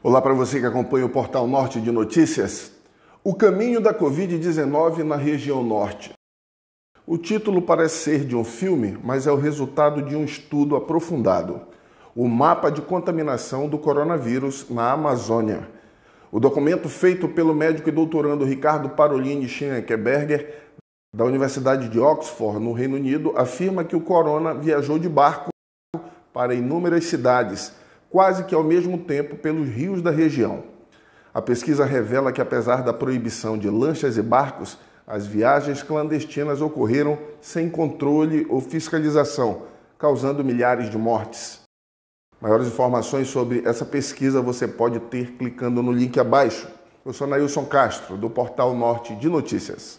Olá para você que acompanha o Portal Norte de Notícias. O caminho da Covid-19 na região norte. O título parece ser de um filme, mas é o resultado de um estudo aprofundado. O mapa de contaminação do coronavírus na Amazônia. O documento feito pelo médico e doutorando Ricardo Parolini Schenkeberger, da Universidade de Oxford, no Reino Unido, afirma que o corona viajou de barco para inúmeras cidades quase que ao mesmo tempo pelos rios da região. A pesquisa revela que, apesar da proibição de lanchas e barcos, as viagens clandestinas ocorreram sem controle ou fiscalização, causando milhares de mortes. Maiores informações sobre essa pesquisa você pode ter clicando no link abaixo. Eu sou Nailson Castro, do Portal Norte de Notícias.